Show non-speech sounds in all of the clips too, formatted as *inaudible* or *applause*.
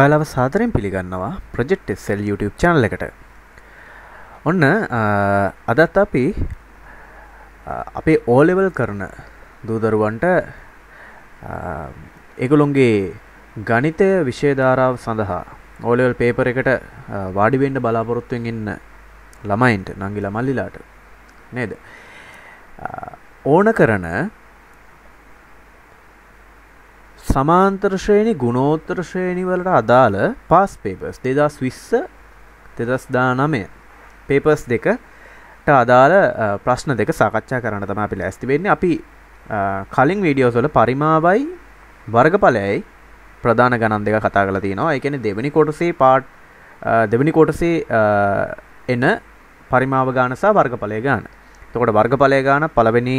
ඔයාලව සාදරෙන් පිළිගන්නවා ප්‍රජෙක්් සෙල් YouTube චනල එකට ඔන්න අදත් අපි අපේ ඕලෙවල් කරන දූදරුවන්ට එගුලුන්ගේ ගනිතය විශේධාරාව සඳහා ඕලෙවල් පේපර එකට වාඩිවෙන්ඩ බලාපොරොත්තුවෙන් ඉන්න ළමයින්ට නංගිල මල්ලිලාට නේද ඕන කරන සමාන්තර්ශයනි ගුණෝත්තර ශ්‍රේණි වලට අදාළ පාස් පේපස් දෙදස් විස්ස තෙදස්දා නමය පේපස් දෙකට අදාළ ප්‍රශ්න දෙක සාකච්ඡා කරන්න තම අපි ඇස්තිවෙන්නේ අපි කලින් වීඩියෝ සොල පරිමාවයි වර්ගඵලයයි ප්‍රධාන ගණන් දෙක කතා කල තියෙනවා එකන දෙවැනි කොටසේ පාට් දෙවැනි කොටසේ එන පරිමාව ගාන සහ වර්ගඵලය ගාන තකොට වර්ගඵලය ගාන පළවෙනි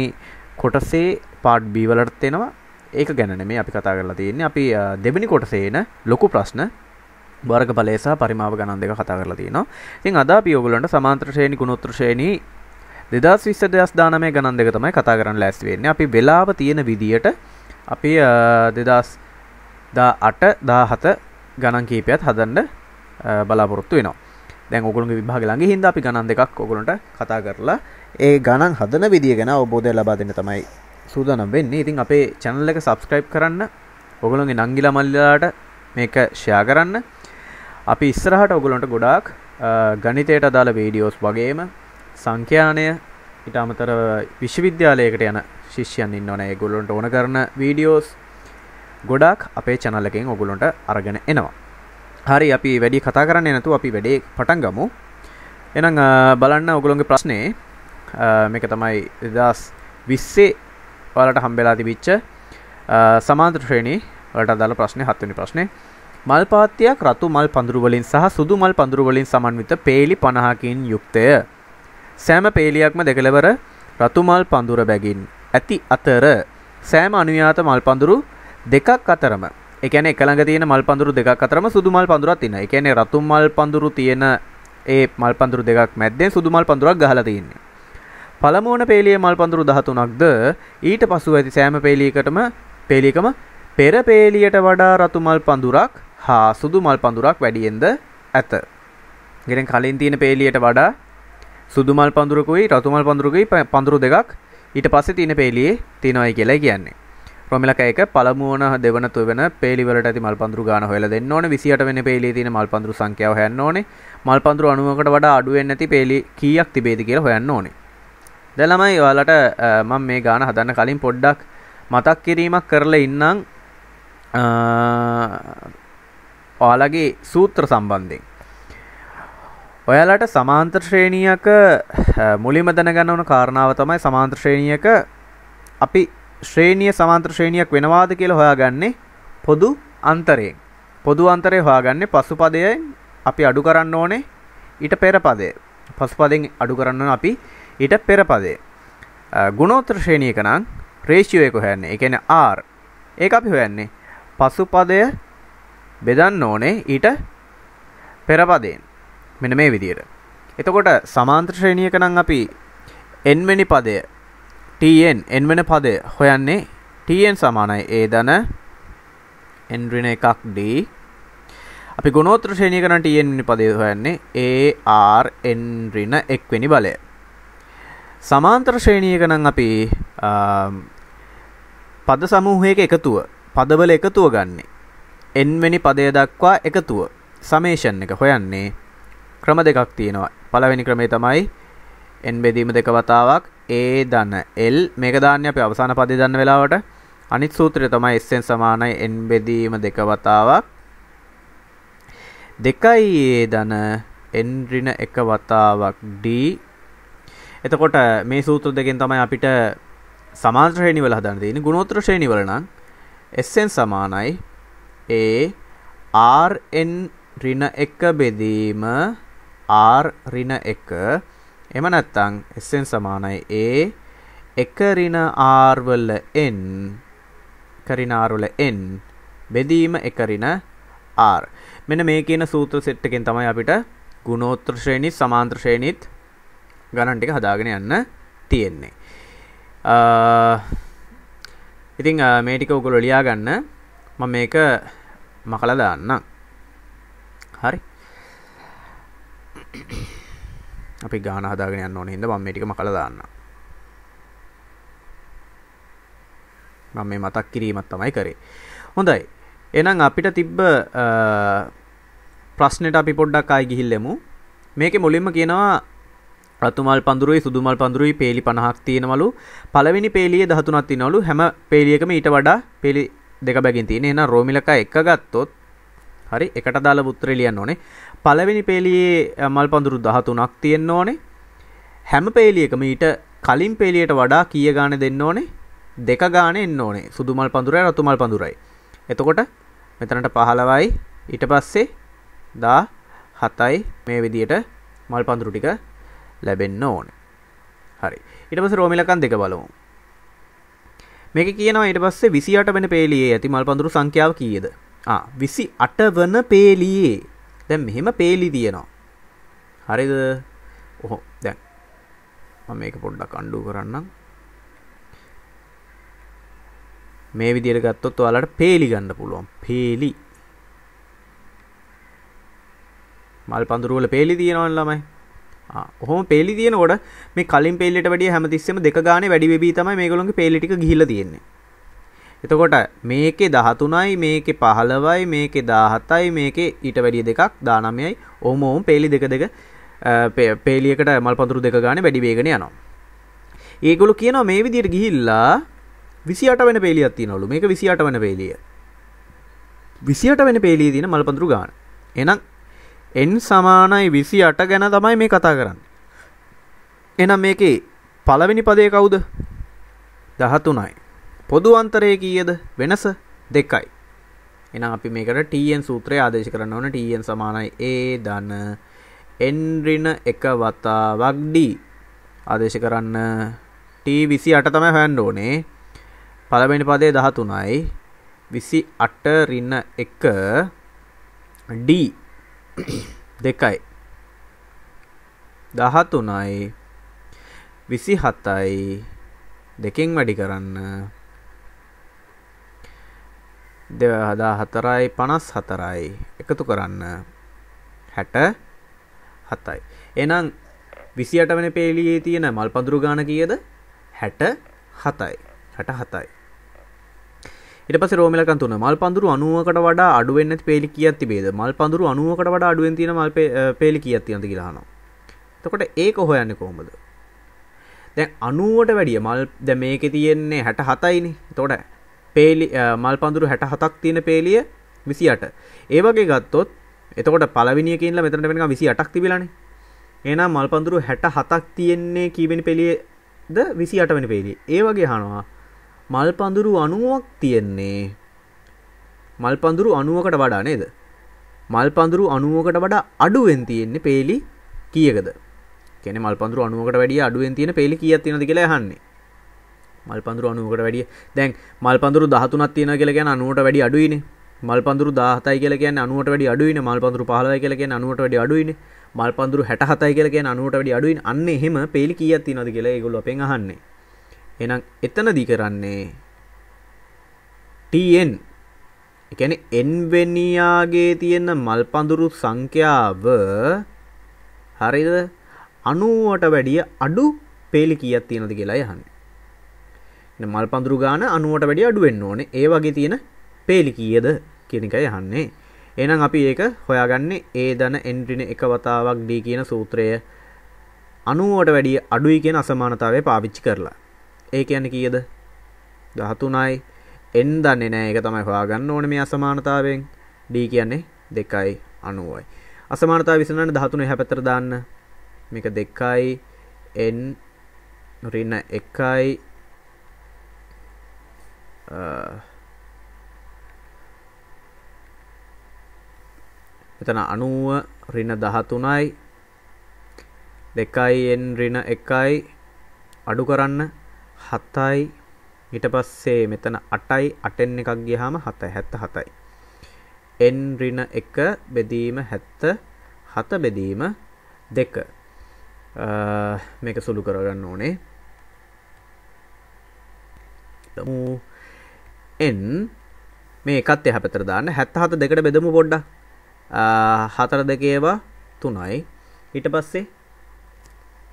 කොටසේ පාට් බීවලටත් එෙනවා ඒක ගැන මේ අපි කතා කරලා තියන්නේ අපි දෙබනි කොටසේන ලොකු ප්‍රශ්න බර්ග පලේසා පරිමාව ගණන් දෙක කතා කරලා තියෙනවා ඉතින් අදා පියෝගලන්ට සමාන්ත්‍රශයනි ගුණොත්‍රශයනී දෙදස් විස්ස දෙදස් දානමය ගණන් දෙක තමයි කතා කරන්න ලැස්වෙන්න අපි වෙලාව තියෙන විදියට අපි දෙදස් දා අට දාහත ගණන් කීපයත් හදන්ඩ බලාපොරොත්තු වෙනවා දැන් ඔගුළු විභාග ළඟ හින්දා අපි ගණන් දෙකක් ඔගුලන්ට කතා කරලා ඒ ගණන් හදන විදිගෙන ඔබෝධය ලබා දෙන්න තමයි සූදානම් වෙන්නේ ඉතින් අපේ channel එක subscribe කරන්න ඔගොල්ලෝගේ නංගිලා මල්ලිලාට මේක share කරන්න අපි ඉස්සරහට ඔගොල්ලන්ට ගොඩාක් ගණිතයට අදාළ වීඩියෝස් වගේම සංඛ්‍යානය ඊට අමතරව විශ්වවිද්‍යාලයකට යන ශිෂ්‍යයන් ඉන්නවනේ ඒගොල්ලන්ට ඕන කරන වීඩියෝස් ගොඩාක් අපේ channel එකෙන් ඔගොල්ලන්ට අරගෙන එනවා. හරි අපි වැඩි කතා කරන්නේ නැතුව අපි වැඩේ පටන් ගමු. එහෙනම් බලන්න ඔයගොල්ලෝගේ ප්‍රශ්නේ මේක තමයි 2020 ඔයාලට හම්බෙලා තිබිච්ච සමාන්තර ශ්‍රේණී වලට අදාළ ප්‍රශ්නේ හත්වෙනි ප්‍රශ්නේ මල් පාත්තියක් රතු මල් පඳුරු වලින් සහ සුදු මල් පඳුරු වලින් සමන්විත peeli 50කින් යුක්තය සෑම peeliයක්ම දෙකලවර රතු මල් පඳුර බැගින් ඇති අතර සෑම අනුයාත මල් පඳුරු දෙකක් අතරම ඒ කියන්නේ එක ළඟ තියෙන මල් පඳුරු දෙකක් අතරම සුදු මල් පඳුරක් තියෙනවා. ඒ කියන්නේ රතු මල් පඳුරු තියෙන ඒ මල් පඳුරු දෙකක් මැද්දෙන් සුදු මල් පඳුරක් ගහලා තියෙන්නේ. පළමුවන පේලිය මල් පඳුරු 13ක්ද ඊට පසු ඇති සෑම පේලියකටම පේලියකම පෙර පේලියට වඩා රතු මල් පඳුරක් හා සුදු මල් පඳුරක් වැඩියෙන්ද ඇත. ගෙරෙන් කලින් තියෙන පේලියට වඩා සුදු මල් පඳුරකුයි රතු මල් පඳුරකුයි පඳුරු දෙකක් ඊට පස්සේ තියෙන පේලියේ තියෙනවායි කියලා කියන්නේ. රොමිලකයක පළමුවන දෙවන තුවන පේලිවලට ඇති මල් පඳුරු ගාන හොයලා දෙන්න ඕනේ 28 වෙනි පේලියේ තියෙන මල් පඳුරු සංඛ්‍යාව හොයන්න ඕනේ මල් පඳුරු 90කට වඩා අඩු වෙන්නේ නැති පේලි කීයක් තිබේද කියලා හොයන්න ඕනේ දැලමයි ඔයාලට මම මේ ගාන හදන්න කලින් පොඩ්ඩක් මතක් කිරීමක් කරලා ඉන්නම් ඔයාලගේ සූත්‍ර සම්බන්ධයෙන් ඔයාලට සමාන්තර ශ්‍රේණියක මුලින්ම දැනගන්න ඕන කාරණාව තමයි සමාන්තර ශ්‍රේණියක අපි ශ්‍රේණිය සමාන්තර ශ්‍රේණියක් වෙනවාද කියලා හොයාගන්නේ පොදු අන්තරයෙන් පොදු අන්තරය හොයාගන්නේ පසුපදයෙන් අපි අඩු කරන්න ඕනේ ඊට පෙර පදේ පසුපදෙන් අඩු කරන්න අපි ඊට පෙරපදේ ගුණෝත්‍ර ශ්‍රේණියක නම් රේෂියෝ එක හොයන්නේ. ඒ කියන්නේ R. ඒක අපි හොයන්නේ පසුපදය බෙදන්න ඕනේ ඊට පෙරපදයෙන්. මෙන්න මේ විදියට. එතකොට සමාන්තර ශ්‍රේණියක නම් අපි n වෙනි පදය tn n වෙන පදය හොයන්නේ tn සමානයි a ධන n ඍණ එකක් d අපි ගුණෝත්තර ශ්‍රේණියක නම් tn වෙනි පදය හොයන්නේ a r n ඍණ 1 වෙනි බලය. සමාන්තර ශ්‍රේණියක නම් අපි පද සමූහයක එකතුව පදවල එකතුව ගන්නේ එන්වැනි පදය දක්වා එකතුව සමේෂන් එක හොයන්නේ ක්‍රම දෙකක් තියෙනවා පළවෙනි ක්‍රමේ තමයි එන් බෙදීම දෙක වතාවක් ඒ ධන එල් මේක දාන්නේ අපි අවසාන පදේ දන්න වෙලාවට අනිත් සූත්‍රය තමයි එස්ෙන් සමානයි එන් බෙදීම දෙක වතාවක් දෙකයි ඒ ධන එන් ඍණ එක වතාවක් ඩී එතකොට මේ සූත්‍ර දෙකෙන් තමයි අපිට සමාන්තර ශ්‍රේණිවල හදන්න තියෙන්නේ. ගුණෝත්තර ශ්‍රේණිවල නම් Sn සමානයි A Rn ඍණ 1 බෙදීම R ඍණ 1 එහෙම නැත්නම් Sn සමානයි A 1 ඍණ R වල n කරින R වල n බෙදීම 1 ඍණ R මෙන්න මේ කියන සූත්‍ර සෙට් එකෙන් තමයි අපිට ගුණෝත්තර ශ්‍රේණි සමාන්තර ශ්‍රේණිත් ගණන් ටික හදාගෙන යන්න තියෙන්නේ ඉතිං මේටික උගුල ලියා ගන්න මම මේක මකලා දාන්න හරි අපි ගාන හදාගෙන යන්න ඕනේ හින්දා මම මේ ටික මකලා දාන්න මම මේ මතක් කිරීමක් තමයි කරේ හොඳයි එහෙනම් අපිට තිබ්බ ප්‍රශ්නෙට අපි පොඩ්ඩක් ආයි ගිහිල්ලෙමු මේකේ මුලින්ම කියනවා රතුමල් පඳුරුයි සුදුමල් පඳුරුයි පේලි 50ක් තියෙනවලු. පළවෙනි පේලියේ 13ක් තියෙනවලු. හැම පේලියකම ඊට වඩා පේලි දෙක බැගින් තියෙන. එහෙනම් රෝමිලක එක ගත්තොත් හරි එකට දාලා උත්තරේ ලියන්න ඕනේ. පළවෙනි පේලියේ මල් පඳුරු 13ක් තියෙන්න ඕනේ. හැම පේලියකම ඊට කලින් පේලියට වඩා කීය ගාණ දෙන්න ඕනේ? දෙක ගාණ එන්න ඕනේ. සුදුමල් පඳුරයි රතුමල් පඳුරයි. එතකොට මෙතනට 15යි ඊට පස්සේ 17යි මේ විදියට මල් පඳුරු ටික ලැබෙන්න ඕන හරි ඉටපස රෝමිලකන් දෙක බලමු මේක කියනවා ඉට පස්සේ විසි අට වෙන පේලියේ ඇති මල් පඳුරු සංඛ්‍යාව කියද විසි අට වන පේලියේ දැ මෙහෙම පේලි තියනවා හරිද ඔහෝ දැන් මේක පොඩ්ඩක් අණ්ඩු කරන්නම් මේ විදිර ගත්තොත් ඔයාලට පේලි ගන්න පුළුවන් පේලි මල් පඳුරුවල පේලි තියෙනවන් ළමයි හොම පෙලි තියනකොට මේ කලින් පෙල්ලිට වැඩිය හැමතිස්සම දෙක ගාන වැඩිවෙබී තම මේගොලොන්ගේ පෙලිටික ගිල තියෙන්නේ එතකොට මේකේ දහතුනයි මේක පහලවයි මේක දාහතයි මේක ඊට වැඩිය දෙකක් දානමයයි ඕම ඔවුම් පෙලි දෙක දෙක පේලියකට මල් පතුරු දෙක ගාන වැඩිවේගෙන යනවා ඒගොලු කියනවා මේ විදියට ගිහිල්ලා විසිට වෙන පේලියත් තිනොලු මේක විසිට වන පේලිය විසිට වෙන පේලිය තින මල් පඳුරු ගාන එනම් එන් සමානයි විසි අට ගැන තමයි මේ කතා කරන්න එනම් මේකේ පළවෙනි පදය කවුද දහතුනයි පොදු අන්තරය කීයද වෙනස දෙකයි එන අපි මේකට ටන් සූත්‍රය ආදේශ කරන්න ඕන ටන් සමානයි ඒ දන එන්රින එක වතාවක් ඩී ආදේශ කරන්න ටී විසි අට තමයි හොයන්න ඕනේ පළවෙනි පදේ දහතුනයි විසි අට රින්න එක ඩී *coughs* දෙකයි දහතුනයි විසි හතයි දෙකෙන් වැඩි කරන්න දෙවහදා හතරයි පනස් හතරයි එකතු කරන්න හැට හතයි එනම් විසියට වෙන පේලියේ තියෙන මල් පඳුරු ගාන කියද හැට හතයි හැට හතයි ඉට පස රෝමලකන්තුන මල් පඳුරු අනුවකට වඩා අඩුවෙන්න්න පෙලි කිය තිබේද මල් පඳුරු අනුවකට වඩා අඩුවෙන් තින මල් පෙලි කිය ඇතියන්ති කියලාන තකොට ඒක හොයන්න කොහොමද දැ අනුවට වැඩිය මල් ද මේක තියෙන්නේ හැට හතයිනි තොට පේලි මල් පඳුරු හැට හතක් තියෙන පේලිය විසියට ඒවගේ ගත්තොත් එතකොට පලවිනි කියල මෙතරට වෙන විසි අටක් තිබිලන ඒනම් මල් පඳුරු හැට හතක් තියෙන්නේ කීවෙනි පෙළියද විසි අටවැනි පේලිය ඒවගේ හනවා මල් පඳුරු අනුවක් තියෙන්නේ මල් පඳුරු අනුවකට වඩා නේද මල් පඳුරු අනුවකට වඩා අඩුවෙන් තියෙන්නේ පේලි කියකද කෙන මල් පඳුරු අනුවකට වැඩිය අඩුවෙන් තියෙන පේලි කියක් තියෙනද කියලා අහන්නේ මල් පඳුරු අනුවකට වැඩිය දැන් මල් පඳුරු 13ක් තියෙනවා කියලා කියන්නේ 90ට වැඩිය අඩුයිනේ මල් පඳුරු 17යි කියලා කියන්නේ 90ට වැඩිය අඩුයිනේ මල් පඳුරු 15යි කියලා කියන්නේ 90ට වැඩිය අඩුයිනේ මල් පඳුරු 67යි කියලා කියන්නේ 90ට වැඩිය අඩුයිනේ අන්න එහෙම පේලි කීයක් තියෙනවද කියලා ඒගොල්ලෝ අපෙන් අහන්නේ එනම් එතනදී කරන්නේ TN එකැන එන්වෙනියාගේ තියෙන මල් පඳුරු සංඛ්‍යාව හරිද අනුවට වැඩිය අඩු පේලි කියත් තියෙනද කියලා යහන්න මල් පඳුරු ගාන අනුවට වැඩිය අඩුවෙන්න්න ඕනේ ඒ වගේ තියෙන පේලි කියද කෙනෙක යහන්නේ එනම් අපි ඒක හොයාගන්නේ ඒ දන එන්ට්‍රින එක වතාවක් ඩී කියන සූත්‍රය අනුවට වැඩිය අඩුයි කියෙන අසමානතාවේ පාවිච්චි කරලා ඒ කියන්න කියද දහතුනයි එන් දන්නේ නෑ එක තමයි හොයාගන්න ඕන මේ අසමානතාවෙන් ඩී කියන්නේ දෙකයි අනුවයි අසමානතාව විසඳන්න දහතුනේ හැපැතර දාන්න මේක දෙකයි එන් රින්න එකයි එතන අනුව රින දහතුනයි දෙකයි එන් රින එකයි අඩු කරන්න හතයි ඊට පස්සේ මෙතන අටයි අටෙන් එකක් ගියහම හත හැත්ත හතයි එන් රින එක බෙදීම හැත්ත හත බෙදීම දෙක මේක සුළු කරගන්න ඕනේ එන් මේ එකත් එහ පැතර දාන්න හැත්ත හත දෙකට බෙදමු පොඩ්ඩ හතර දෙකේවා තුනයි ඊට පස්සේ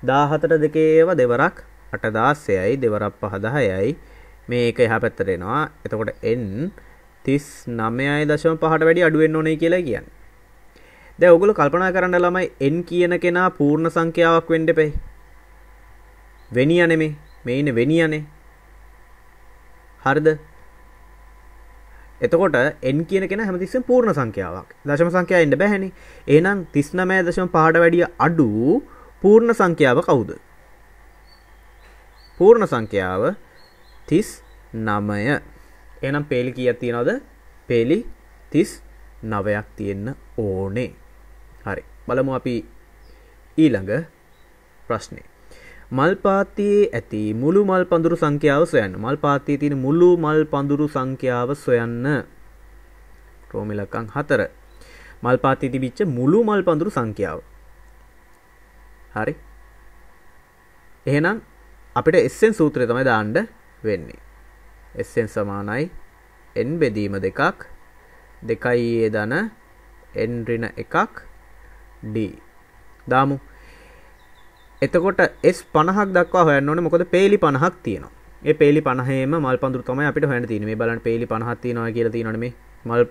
දා හතර දෙකේවා දෙවරක් අටදාස්සයයි දෙවරක් පහදහයයි මේක එහ පැත්තරෙනවා එතකොට එන් තිස් නමයයි දශම පහට වැඩි අඩුවෙන් ඕනේ කියලා කියන්න දැ ඔගුල කල්පනා කරන්න ළමයි එන් කියන කෙනා පූර්ණ සංඛ්‍යාවක් වෙන්ඩ පෙයි වෙනියනෙමේ මෙයින වෙනියනේ හරිද එතකොට එන් කියන කෙන හැමතිස්සම් පූර්ණ සංඛ්‍යාවක් දශම සංඛ්‍යාව එන්න බැහැනි එහෙනම් 39.5ට වැඩිය අඩු පූර්ණ සංඛ්‍යාව කවුද පූර්ණ සංඛ්‍යාව තිස් නමය එනම් පේලි කිය තියෙනවද පෙලි තිස් නවයක් තියෙන්න ඕනේ හරි බලමු අපි ඊළඟ ප්‍රශ්නය මල් පාතියේ ඇති මුළු මල් පඳුරු සංඛ්‍යාව සොයන්න මල් පාතිය තියෙන මුළු මල් පඳුරු සංඛ්‍යාව සොයන්න රෝමිලකං හතර මල් පාතිය තිබිච්ච මුළු මල් පඳුරු සංඛ්‍යාව හරි එහෙනම් අපිට එස්සෙන් සූත්‍රය තමයි දාන්න වෙන්නේ එස්සෙන් සමානයි එන් බෙදීම දෙකක් දෙකයි ඒ දන එන්රින එකක් ඩ දාමු එතකොට එස් පණහක් දක්වා හොයන්න ඕන මොකද පේලි පණහක් තියෙනවා ඒ පේලි පණහේම මල් පඳුරු තමයි අපිට හොයන්න තියෙන්නේ මේ බලන්න පේලි පණහක් තියෙනවා කියලා තියෙනවනේ මේ මල්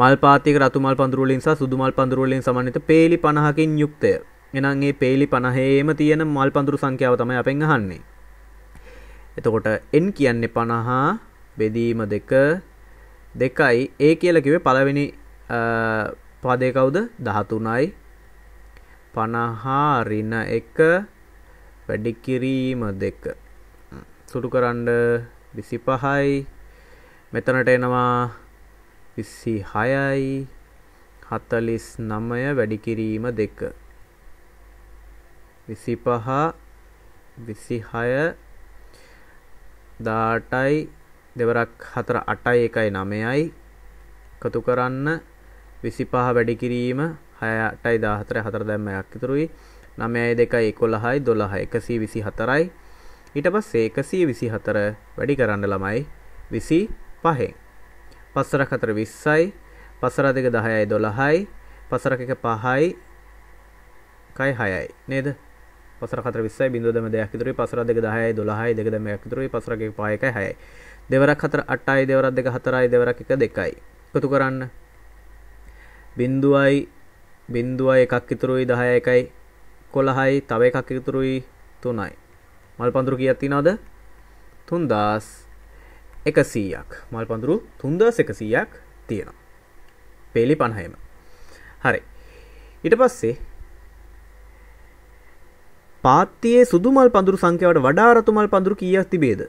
මල් පාතික රතු මල් පඳුරු වලින් සහ සුදු මල් පඳුරු වලින් සමන්විත පේලි 50කින් යුක්තය. එහෙනම් මේ පේලි 50ේම තියෙන මල් පඳුරු සංඛ්‍යාව තමයි අපෙන් අහන්නේ. එතකොට එන් කියන්නේ පණහා බෙදීම දෙක දෙකයි ඒ කියලකිවේ පළවෙනි පදයකවුද දහතුනයි පණහාරින එක වැඩිකිරීම දෙක සුටු කරන්ඩ විසි පහයි මෙතනට එනවා විස්සි හයයි හතලිස් නමය වැඩිකිරීම දෙක විසි පහ විසි හය දාටයි දෙවරක් හතර අටයි එකයි නමයයි එකතු කරන්න විසි පහ වැඩි කිරීම හයටයි දාහතර හතර දැම්මයක් ඉතුරුයි නමයයි දෙකයි එකොළහයි දොළහ එකසී විසි හතරයි ඊට පස් ඒකසී විසි හතර වැඩි කරන්න ළමයි විසි පහෙන් පස්සර කතර විස්සයි පසර දෙක දහයයි දොළහයි පසරක පහයි කයි හයයි නේද පසර හතර විස්සයි බිඳුවදම දෙයක් ඉතුරුයි පසර දෙක 10යි 12යි දෙක දැම එකක් ඉතුරුයි පසරක පහ එකයි 6යි දෙවරක් හතර 8යි දෙවරක් දෙක 4යි දෙවරක් එක 2යි එකතු කරන්න බිඳුවයි බිඳුවයි එකක් ඉතුරුයි 10 එකයි 11යි තව එකක් ඉතුරුයි 3යි මල් පඳුරු කීයක් තියනවද 3100ක් මල් පඳුරු 3100ක් තියෙනවා පේලි 50ම හරි ඊට පස්සේ පාත්තියේ සුදුමල් පඳුරු සංඛ්‍යාවට වඩා රතුමල් පඳුරු කීයක් තිබේද?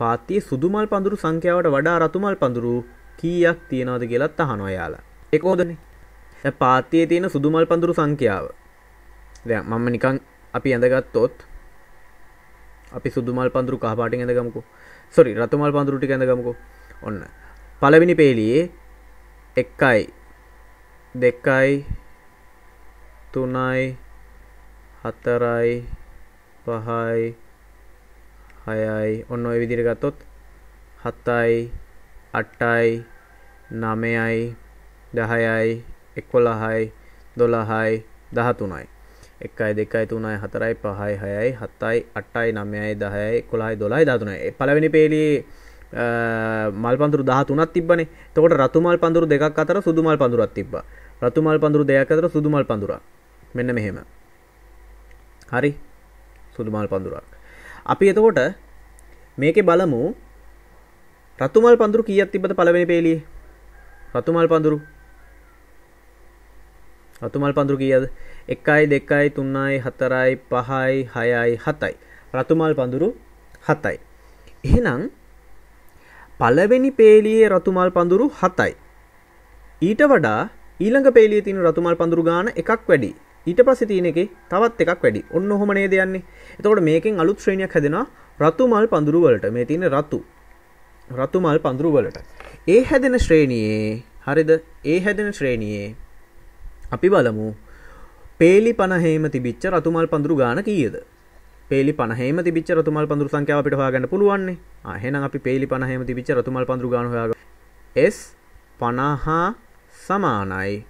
පාත්තියේ සුදුමල් පඳුරු සංඛ්‍යාවට වඩා රතුමල් පඳුරු කීයක් තියනවද කියලත් අහනවා යාලා. ඒක හොදනේ. දැන් පාත්තියේ තියෙන සුදුමල් පඳුරු සංඛ්‍යාව. දැන් මම නිකන් අපි ඇඳගත්තොත් අපි සුදුමල් පඳුරු කහ පාටින් ඇඳගමුකෝ. සෝරි රතුමල් පඳුරු ටික ඇඳගමුකෝ. ඔන්න. පළවෙනි පේලියේ 1යි 2යි 3යි හතරයි පහයි හයයි ඔන්න ඔය විදිර ගත්තොත් හතයි අට්ටයි නමයයි දහයයි එක්කොලහයි දොළහයි දහතුනයි එකයි දෙකයි තුනයි හතරයි පහයි හයයි හත්තයි අට්ටයි නමයයි දහයයි කොළහයි දොලයි දතුනයි පලවෙනි පේලී මල් පඳුරු දහතුනත් තිබන තකොට රතුමල් පඳුරු දෙකක් අතර සුදුමල් පඳුරත් තිබ රතුමල් පඳුරු දෙයක් අතර සුදුමල් පඳුර මෙන්න මෙහෙම හරි සුදුමල් පඳුරක් අපි එතකොට මේක බලමු රතුමල් පඳුරු කියත් තිබද පලවෙන පේලිය රතුමල් පඳුරු රතුමල් පඳුරු කියද එකයි දෙකයි තුන්නයි හතරයි පහයි හයයි හතයි රතුමල් පඳුරු හතයි එහෙනම් පලවෙනි පේලියේ රතුමල් පඳුරු හතයි ඊට වඩා ඊළඟ පේලිය තින රතුමල් පඳුරු ගාන එකක් වැඩි ඊට පස්ස තියනෙ තවත් එකක් වැඩි ඔන්න හොම නේ දෙයන්නේ එතකොට මේකෙන් අලුත් ශ්‍රේණයක් හැදෙන රතු මල් පඳුරු වලට මේ තියන රතු රතු මල් පඳුරු වලට ඒ හැදෙන ශ්‍රේණයේ හරිද ඒ හැදෙන ශ්‍රේණයේ අපි බලමු පේලි පනහේම තිබිච්ච රතුමල් පඳුරු ගාන කීයද පේලි පනහේම තිබිච්ච රතුමල් පඳුරු සංඛ්‍යාව අපිට හොයාගන්න පුළුවන් එහෙනම් අපි පේලි පනහේම තිබිච්ච රතුමල් පඳුරු ගන්න හොයාගමු S 50 සමානයි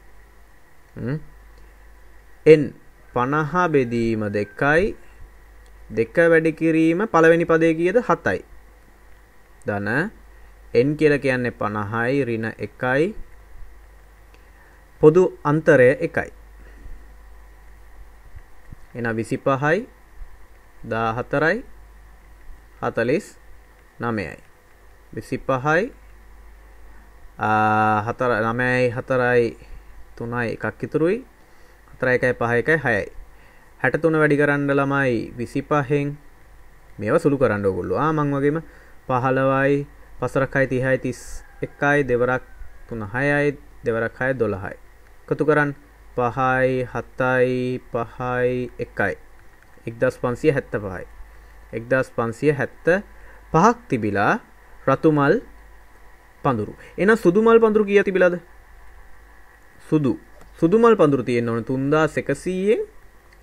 එන් 50 බෙදීම 2යි 2 වැඩි කිරීම පළවෙනි පදයේ කීයද 7යි ධන n කියලා කියන්නේ 50යි ඍණ 1යි පොදු අන්තරය 1යි එන 25යි 14යි 49යි 25යි 4 9යි 4යි 3යි එකක් ඉතුරුයි හතර එකයි පහ එකයි හයයි හැටතුන වැඩි කරන්න ළමයි විසි පහෙන් මේවා සුළු කරන්න ඔගොල්ලු ආමං වගේම පහලවයි පසරක්කයි තිහයි තිස් එකයි දෙවරක් තුන හයයි දෙවරක් හය දොළහයි එකතු කරන්න පහයි හත්තයි පහයි එකයි එක්දස් පන්සිය හැත්ත පහයි එක්දස් පන්සිය හැත්ත පහක් තිබිලා රතුමල් පඳුරු එන සුදුමල් පඳුරු කිය තිබිලද සුදු සුදුමල් පඳුරු තියෙන්න්න ඕන තුන්දා සෙකසීයෙන්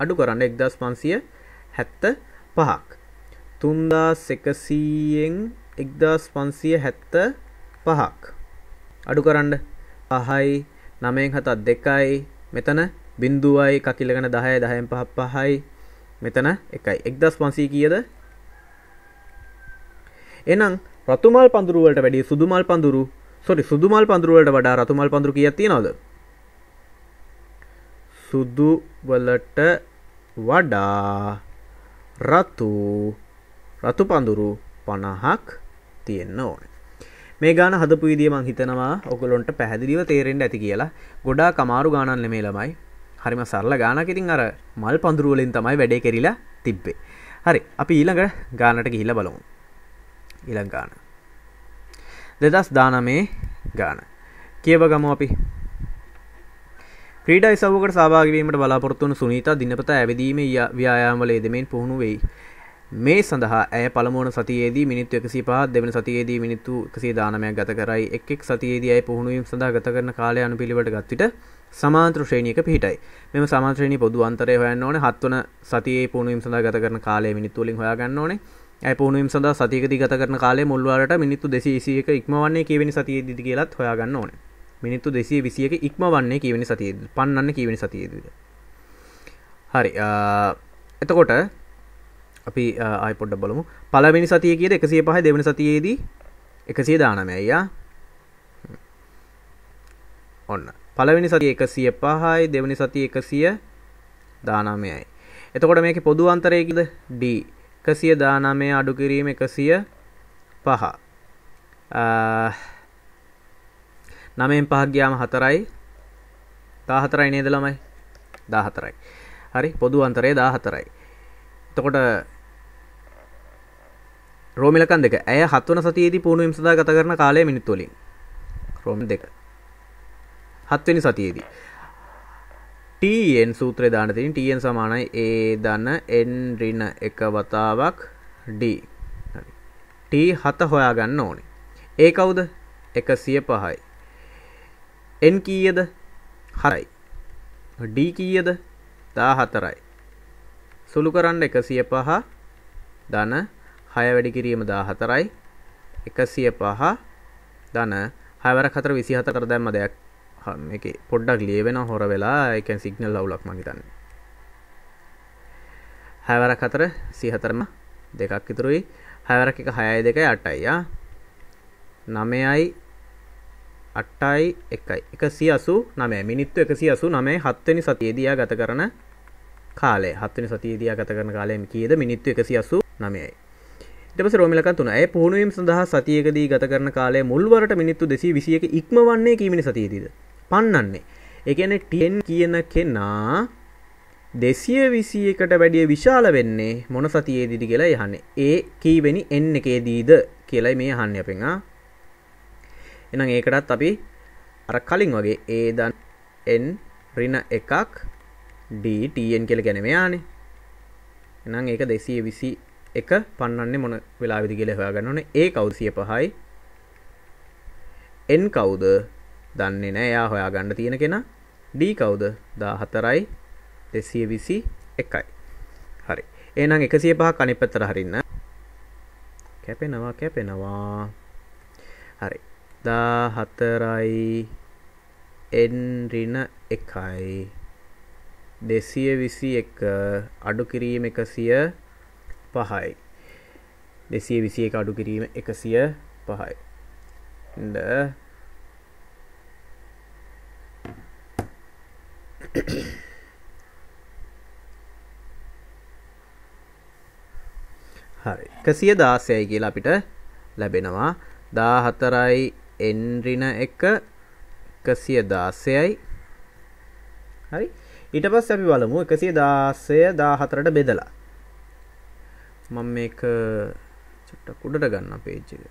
අඩු කරන්න එක්දස් පන්සිය හැත්ත පහක් තුන්දා සෙකසීයෙන් එක්දස් පන්සිය හැත්ත පහක් අඩු කරන්න පහයි නමයෙන් හතත් දෙකයි මෙතන බින්දුවයි කකිලගෙන දහය දහයෙන් පහ පහයි මෙතන එකයි එක්දස් පන්සී කියද එනම් රතුමල් පඳුරුවලට වැඩි සුදුමල් පඳුරු සොරි සුදුමල් පඳුරුවලට වඩා රතුමල් පඳුරු කිය තියෙනවද සුදු වලට වඩා රතු රතු පඳුරු පණහක් තියෙන්න ඕන මේ ගාන හදපු විදිිය මං හිතනවා ඔගලොන්ට පැහැදිලිව තේරෙන්ට ඇති කියලා ගොඩා කමාරු ගානන් මේ ළමයි හරිම සරල ගානක් ඉතින් අර මල් පඳුරුවලින් තමයි වැඩේ කෙරිලා තිබ්බේ හරි අපි ඊළඟට ගානට ගිහිල බලමු ඉළං ගාන දෙදස් දානමේ ගාන කියව ගම අපි ක්‍රීඩා ඉසව්වකට සහභාගීවීමට බලාපොරොත්තු වුණු සුනීතා දිනපතා ඇවිදීමේ ව්‍යායාමවල යෙදෙමින් පුහුණු වෙයි. මේ සඳහා ඇය පළමුවන සතියේදී මිනිත්තු 105 දෙවන සතියේදී මිනිත්තු 119ක් ගත කරයි. එක් එක් සතියේදී ඇය පුහුණු වීම සඳහා ගත කරන කාලය අනුපිළිවෙලට ගත් විට සමාන්තර ශ්‍රේණියක පිහිටයි. මෙම සමාන්තර ශ්‍රේණිය පොදු අන්තරය හොයන්න ඕනේ. හත්වන සතියේ පුහුණු වීම සඳහා ගත කරන කාලය මිනිත්තු වලින් හොයා ගන්න ඕනේ. ඇය පුහුණු වීම සඳහා සතියකදී ගත කරන කාලය මුල් වලට මිනිත්තු 221 ඉක්මවන්නේ කීවෙනි සතියේදීද කියලාත් හොයා ගන්න ඕනේ. මිනිත්තු දෙසිය විසියක ඉක්ම වන්නේ කියවෙනි සතිය පන්නන්න කියවෙනි සතියේදද හරි එතකොට අපි අයිපොඩ්ඩ බලමු පළවෙනි සතිය කියට එකසිය පහ දෙවන සතියේදී එකසිය දානමෑයා ඔන්න පළවෙනි සති එකසිය පහයි දෙවනි සති එකසිය දානමයයි එතකොට මේක පොදු අන්තරයකිද ඩ එකසිය දානමය අඩු කිරීම එකසිය පහ නමෙන් පහක් ගියාම හතරයි දාහතරයි නේද ළමයි දාහතරයි හරි පොදු අන්තරය දාහතරයි තකොට රෝමිලකන් දෙක ඇය හත්වන සතියේදී පුහුණුවීම් සඳහා ගත කරන කාලය මිනිත්තු වලින් රෝම දෙක හත්වෙනි සතියේදී TN සූත්‍රය දාන්න තියෙන TN සමානයි A ධන N ඍණ එක වතාවක් D T 7 හොයාගන්න ඕනේ. ඒ කවුද? 105යි. එන් කීයද හරයි ඩී කීයද දා හතරයි සුළු කරන්න එකසිය පහ දන හය වැඩි කිරීම දා හතරයි එකසිය පහ දන හවර කතර විසි හතර දැම්ම දෙයක් එක පොඩ්ඩක් ලියවෙන හොර වෙලා එකන් සිගනල් ලවුලක් මහිතන්න හැවර කතර සිහතරම දෙකක් ඉතුරුයි හැවර එක හයයි දෙක අටයියා නමයයි අට්ටයි එකයි එකසි අසු නමය මිනිත්තු එකසි අසු නමේ හත්වනි සතියේදයා ගත කරන කාලේ හත්වනි සතියේදයා ගත කරන කාලයම කියද මිනිත්තු එකසි අසු නමයයි ටස රෝමිලක තුන ඇ පුහුණුවීම් සඳහා සතියකදී ගත කරන කාලේ මුල්වරට මිනිත්තු දෙසී විසියක ඉක්මවන්නේ කීමනි සතියේදීද පන්නන්නේ එකන ටෙන් කියන කෙනා දෙසිය විසියකට වැඩිය විශාල වෙන්නේ මොන සතියේදිදි කියලා යහන්න ඒ කීවෙනි එන්න එකේදීද කියලයි මේ හන්න අපෙනා එනම් ඒකටත් අපි අර කලින් වගේ ඒ දන් එන් රින එකක් ඩටන් කියල ගැන මෙයානේ එනම් ඒක දෙසය විසි එක පන්නන්නේ මොන වෙලා විදි කියල හොයා ගන්නන ඒ කවසිය පහයි එන් කවුද දන්නේ නෑ යා හොයා ගණ්ඩ තියෙන කෙන ඩී කවුද දා හතරයි දෙසිය විසි එකයි හරි ඒනම් එකසිය පහ කනිපතර හරින්න කැපෙනවා කැපෙනවා හරි දා හතරයි එන්රින එකයි දෙසිය විසි එක අඩු කිරීම එකසිය පහයි දෙසිය විසි එක අඩු කිරීම එකසිය පහයි ඩ හරි එකසිය දාසයයි කියලා අපිට ලැබෙනවා දා හතරයි එන්රින එක එකසිය දාසයයි හරි ඊට පස් අපි බලමු එකසිය දාසය දාහතරට බෙදලා මම මේක චුට්ට කුඩට ගන්න පේච්චක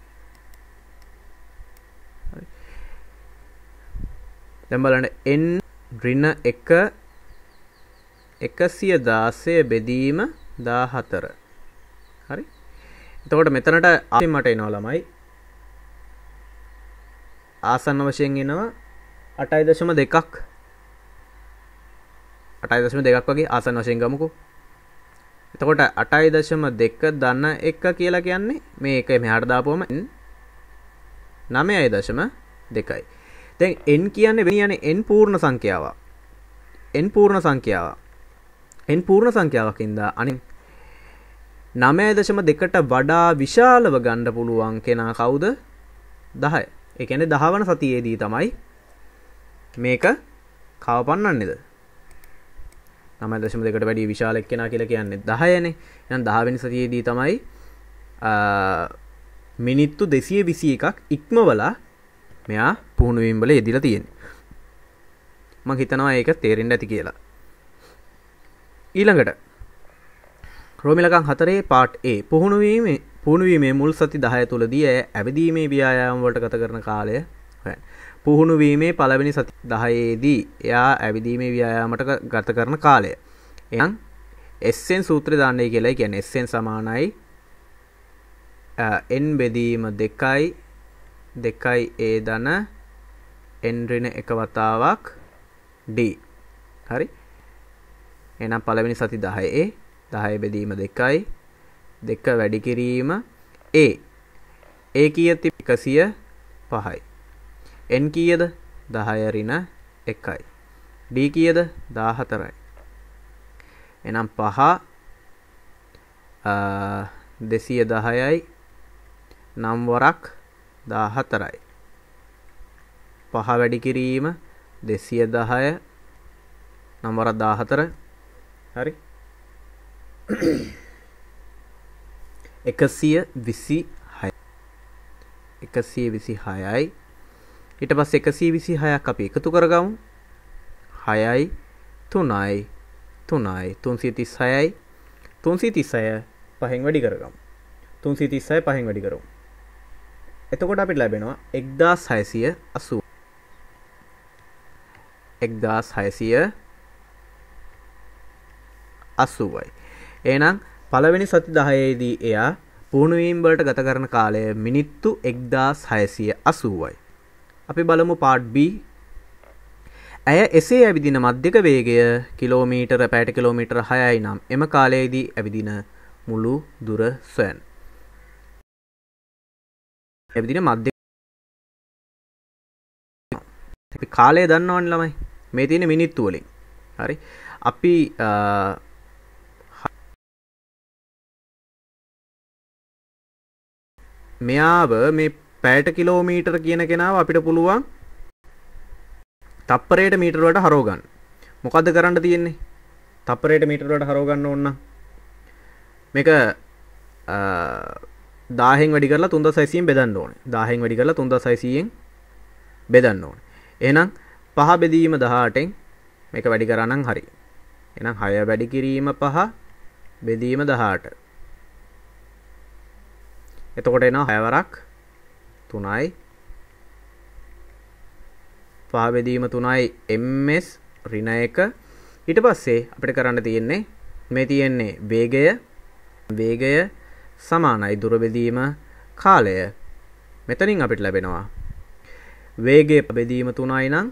දැම්බලට එන් රින එක එකසිය දාසය බෙදීම දාහතර හරි එතකොට මෙතනට අමට එනවා ළමයි ආසන්න වශයෙන් එනවා අටයි දශම දෙකක් අටයි දශම දෙකක් වගේ ආසන්න වශයෙන් ගමුකු එතකොට අටයි දශම දෙක දන්න එක කියලා කියන්නේ මේ එක මෙහට දාපුවම නමය අයි දශම දෙකයි තැන් එන් කියන්නේ වෙන යන එන් පූර්ණ සංඛ්‍යාව එන් පූර්ණ සංඛ්‍යාව එන් පූර්ණ සංඛ්‍යාවකින්ද අනින් නමය දශම දෙකට වඩා විශාලව ගණ්ඩ පුළුවන් කෙනා කවුද දහයි එකන දහවන සතියේදී තමයි මේක කවපන්නන්නේද තමයි දශම දෙකට වැඩි විශාලක් කෙනා කියලා කියන්නේ දහයනේ යන් දහවෙනි සතියේදී තමයි මිනිත්තු දෙසිය විසි එකක් ඉක්මවලා මෙයා පුහුණුවීම්බල යෙදිලා තියෙන මං හිතනවා ඒක තේරෙන්ට ඇති කියලා ඊළඟට රෝමිලකං හතරේ පාට් ඒ පුහුණුවීමේ පුහුණුවීමේ මුල් සති දහය තුළදී ඇය ඇවිදීමේ ව්‍යායාම් වලට ගත කරන කාලය පුහුණුවීමේ පළවෙනි සති දහයේදී එයා ඇවිදීමේ ව්‍යායාමට ගත කරන කාලය එයන් එස්සෙන් සූත්‍ර දාන්නේ කියලා කියන්නේ එස්සෙන් සමානයි එන් බෙදීම දෙකයි දෙකයි ඒ දන එන්රින එක වතාවක් D හරි එනම් පළවෙනි සති 10 ඒ 10 බෙදීම දෙකයි දෙක වැඩිකිරීම ඒ ඒ කියති එකසිය පහයි එන් කියද දහයරින එකයි ඩී කියද දාහතරයි එනම් පහ දෙසිය දහයයි නම්වරක් දාහතරයි පහ වැඩිකිරීම දෙසිය දහය නම්වර දාහතර හරි එකසිය විසි හය එකසිය විසි හයයි ඉට පස් එකසී විසි හයක් අපි එකතු කරගමු හයයි තුනයි තුනයි තුන්සිය තිස් හයයි තුන්සි තිස්සය පහෙන් වැඩි කරගම් තුන්සි තිස්සය පහෙන් වැඩි කරු එතකොට අපිට ලැබෙනවා එක්දා සයසිය අසු එක්දා සයසිය අසුවයි ඒනම් පළවෙනි සති දහයේදී එයා පුහුණුවීම්වලට ගත කරන කාලය මිනිත්තු එක්දාස් හයසිය අසුවයි. අපි බලමු පාඩ්B ඇය එසේ ඇවිදින මධ්‍යක වේගය කිලෝමීටර පැට කිලෝමීටර හයයි නම් එම කාලයේදී ඇවිදින මුළු දුර සොයන්. ඇවිදින මධ්‍ය කාලය දන්නවන් ළමයි මේ තියෙන මිනිත්තුවලින් හරි අපි මෙයාව මේ පැයට කිලෝමීටර් කියන කෙනාව අපිට පුළුවන් තප්පරයට මීටර වලට හරව ගන්න. මොකද්ද කරන්න තියෙන්නේ? තප්පරයට මීටර වලට හරව ගන්න ඕන නම් මේක දාහෙන් වැඩි කරලා තුන්ද සයිසියෙන් බෙදන්න ඕනේ දාහෙන් වැඩි කරලා තුන්ද සයිසියෙන් බෙදන්න ඕනේ එහෙනම් පහ බෙදීම දහටෙන් මේක වැඩි කරනම් හරි එහෙනම් හය වැඩි කිරීම පහ බෙදීම දහට එතකොට එනවා හැවරක් තුනයි පාබෙදීම තුනයි එම්ස් රින එක ඊට පස්සේ අපිට කරන්න තියෙන්නේ මේ තියෙන්නේ වේගය වේගය සමානයි දුරබෙදීම කාලය මෙතනින් අපිට ලැබෙනවා වේගේ බෙදීම තුනයි නම්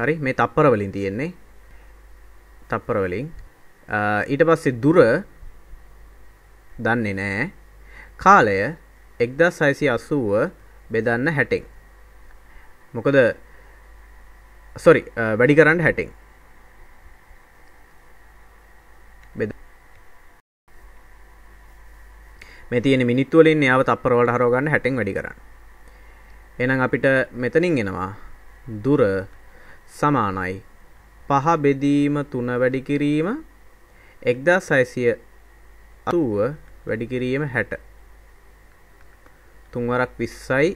හරි මේ තප්පර වලින් තියෙන්නේ තප්පර වලින් ඊට පස්සේ දුර දන්නේ නෑ කාලය එක්දා සයිසි අස්සුව බෙදන්න හැටෙන් මොකද සොරි වැඩි කරන්න හැටෙන් මෙතින මිනිත්තුවලින් යාව තපරවලට හරෝගන්න හැටෙන් වැඩි කරන්න එනම් අපිට මෙතනින් එනවා දුර සමානයි පහ බෙදීම තුන වැඩිකිරීම එක්දා සයිසිය අතුුව වැඩි කිරීම හැට තුන්වරක් විස්සයි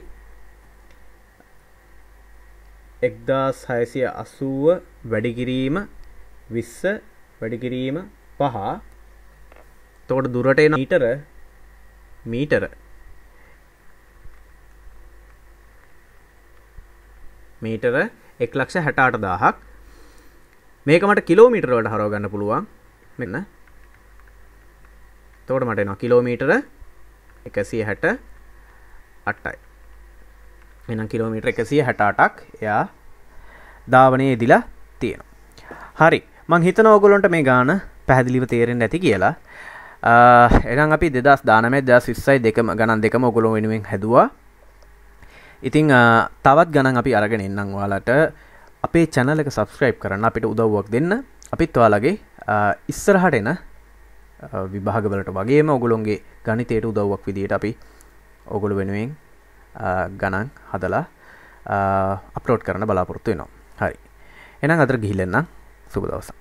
එක්දා සයසිය අසුව වැඩිකිරීම විස්ස වැඩිකිරීම පහ තෝට දුරට එන ඊටර මීටර මීටර එක් ලක්ෂ හැටාට දාහක් මේකමට කිලෝමීටරවට හරෝගන්න පුළුවන් මෙන්න තෝට මට එනවා කිලෝමීටර එකසිය හැට අට්ටයි එනම් කිලෝමීට එකසිය හැටාටක් එයා ධාවනයේ දිලා තියෙන හරි මං හිතන ඕගොලොන්ට මේ ගාන පැහැදිලිව තේරෙන් ඇති කියලා එනම් අපි දෙදස් දානමේ දස් විස්සයි දෙකම ගණන් දෙකම ඔගොලො වෙනුවෙන් හැදවා ඉතිං තවත් ගණන් අපි අරගෙන එන්නම් වාලට අපේ චැනලක සබස්ක්‍රයිබ් කරන්න අපිට උදව්වක් දෙන්න අපිත් වාලගේ ඉස්සරහට එන විභාගවලට වගේම ඔගුලොන්ගේ ගනිතයට උදව්වක් විදිට අපි ඔගොලු වෙනුවෙන් ගණන් හදලා අප්‍රෝට් කරන බලාපොරොත්තු වෙනවා හරි එනම් අතර ගිහිලෙන්න්න සුබදවසා